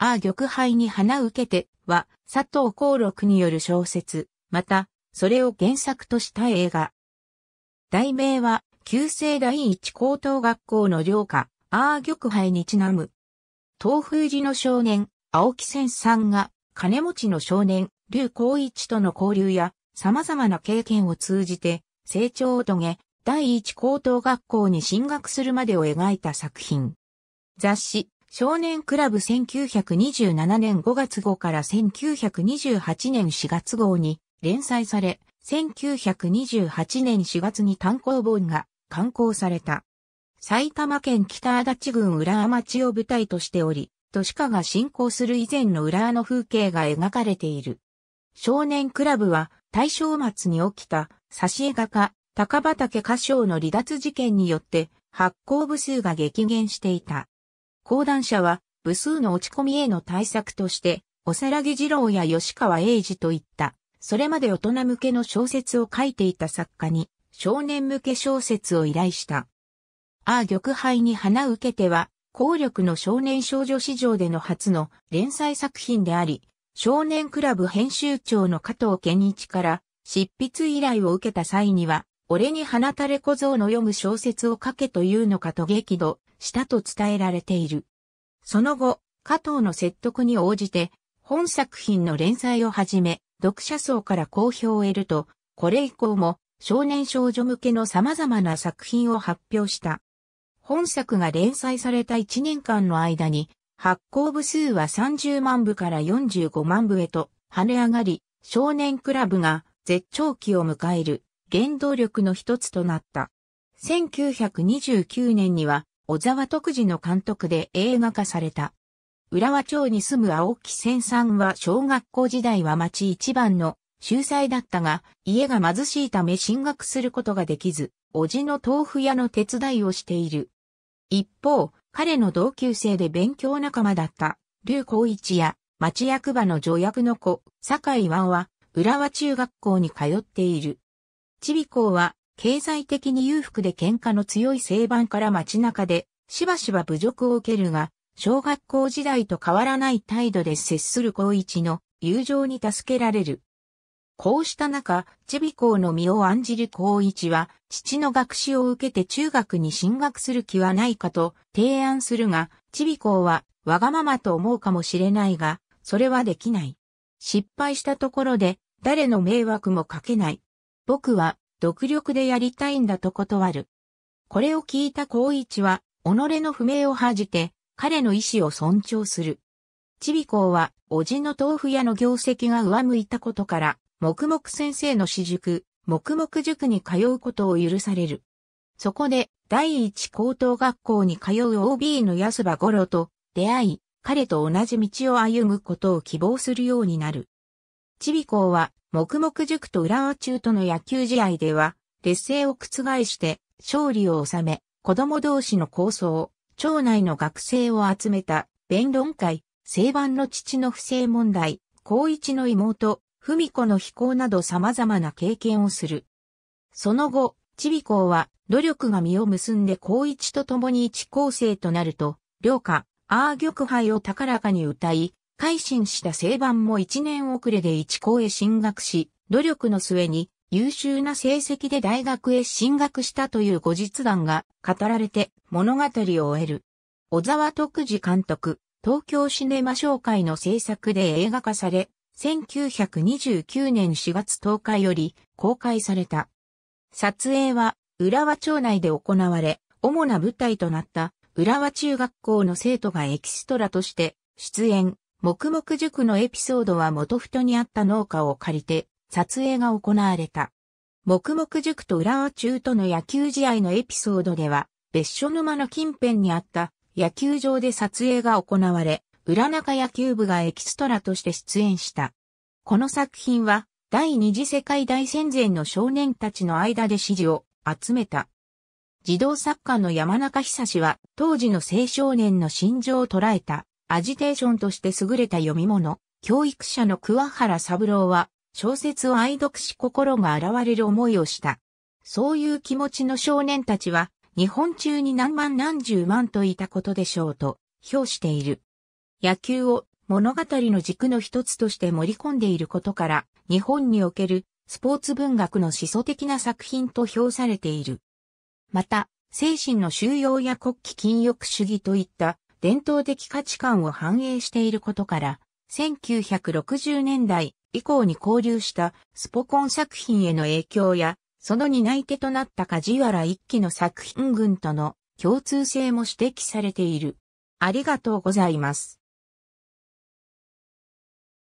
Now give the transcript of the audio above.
ああ玉杯に花受けては佐藤幸六による小説、また、それを原作とした映画。題名は、旧制第一高等学校の寮歌、ああ玉杯にちなむ。東風寺の少年、青木千さんが、金持ちの少年、劉光一との交流や、様々な経験を通じて、成長を遂げ、第一高等学校に進学するまでを描いた作品。雑誌、少年クラブ1927年5月号から1928年4月号に連載され、1928年4月に単行本が刊行された。埼玉県北足立郡浦和町を舞台としており、都市化が進行する以前の浦和の風景が描かれている。少年クラブは大正末に起きた挿絵画家高畑歌唱の離脱事件によって発行部数が激減していた。講談社は、部数の落ち込みへの対策として、おさらぎ二郎や吉川英治といった、それまで大人向けの小説を書いていた作家に、少年向け小説を依頼した。ああ玉杯に花受けては、効力の少年少女史上での初の連載作品であり、少年クラブ編集長の加藤健一から執筆依頼を受けた際には、俺に花垂れ小僧の読む小説を書けというのかと激怒、したと伝えられている。その後、加藤の説得に応じて、本作品の連載をはじめ、読者層から好評を得ると、これ以降も少年少女向けの様々な作品を発表した。本作が連載された1年間の間に、発行部数は30万部から45万部へと跳ね上がり、少年クラブが絶頂期を迎える原動力の一つとなった。1929年には小沢徳次の監督で映画化された。浦和町に住む青木千さんは小学校時代は町一番の秀才だったが、家が貧しいため進学することができず、おじの豆腐屋の手伝いをしている。一方、彼の同級生で勉強仲間だった、劉光一や町役場の助役の子、坂井和は、浦和中学校に通っている。ちび校は、経済的に裕福で喧嘩の強い正番から街中で、しばしば侮辱を受けるが、小学校時代と変わらない態度で接する高一の友情に助けられる。こうした中、チビ校の身を案じる高一は、父の学士を受けて中学に進学する気はないかと提案するが、チビ校はわがままと思うかもしれないが、それはできない。失敗したところで、誰の迷惑もかけない。僕は独力でやりたいんだと断る。これを聞いた孝一は、己の不明を恥じて、彼の意思を尊重する。ちびこうは、おじの豆腐屋の業績が上向いたことから、黙々先生の私塾、黙々塾に通うことを許される。そこで、第一高等学校に通う OB の安場五郎と出会い、彼と同じ道を歩むことを希望するようになる。ちびこうは、黙々塾と浦和中との野球試合では、劣勢を覆して勝利を収め、子供同士の構想、町内の学生を集めた弁論会、正版の父の不正問題、高一の妹、文子の非行など様々な経験をする。その後、ちびこは努力が実を結んで高一と共に一高生となると、両家、アー玉杯を高らかに歌い、改心した青版も1年遅れで一校へ進学し、努力の末に優秀な成績で大学へ進学したという後日談が語られて物語を得る。小沢徳次監督、東京シネマ商会の制作で映画化され、1929年4月10日より公開された。撮影は浦和町内で行われ、主な舞台となった浦和中学校の生徒がエキストラとして出演、黙々塾のエピソードは元太にあった農家を借りて撮影が行われた。黙々塾と浦和中との野球試合のエピソードでは別所沼の近辺にあった野球場で撮影が行われ、浦中野球部がエキストラとして出演した。この作品は第二次世界大戦前の少年たちの間で支持を集めた。児童作家の山中久志は当時の青少年の心情を捉えたアジテーションとして優れた読み物、教育者の桑原三郎は、小説を愛読し心が現れる思いをした。そういう気持ちの少年たちは、日本中に何万何十万といたことでしょうと、評している。野球を物語の軸の一つとして盛り込んでいることから、日本におけるスポーツ文学の思想的な作品と評されている。また、精神の収容や国旗禁欲主義といった伝統的価値観を反映していることから、1960年代以降に交流したスポコン作品への影響や、その担い手となった梶原一騎の作品群との共通性も指摘されている。ありがとうございます。